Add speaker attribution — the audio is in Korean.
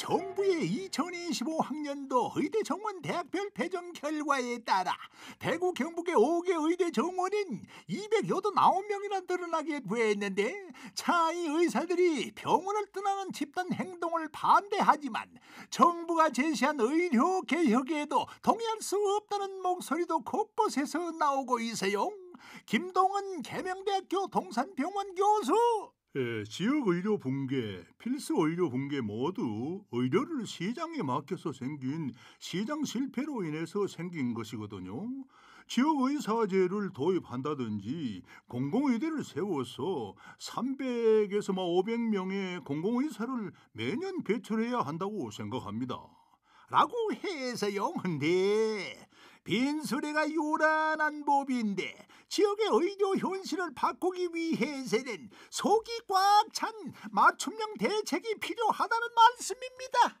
Speaker 1: 정부의 2025학년도 의대 정원 대학별 배정 결과에 따라 대구 경북의 5개 의대 정원인 289명이나 늘어나게 되었는데 차이 의사들이 병원을 떠나는 집단 행동을 반대하지만 정부가 제시한 의료 개혁에도 동의할 수 없다는 목소리도 곳곳에서 나오고
Speaker 2: 있어요. 김동은 개명대학교 동산병원 교수 예, 지역 의료 붕괴, 필수 의료 붕괴 모두 의료를 시장에 맡겨서 생긴 시장 실패로 인해서 생긴 것이거든요. 지역 의사제를 도입한다든지 공공의대를 세워서 300에서 막 뭐 500명의 공공의사를 매년 배출해야 한다고 생각합니다. 라고 해서요. 근데 빈소리가 요란한
Speaker 1: 법인데 지역의 의료 현실을 바꾸기 위해서는 속이 꽉 찬 맞춤형 대책이 필요하다는 말씀입니다.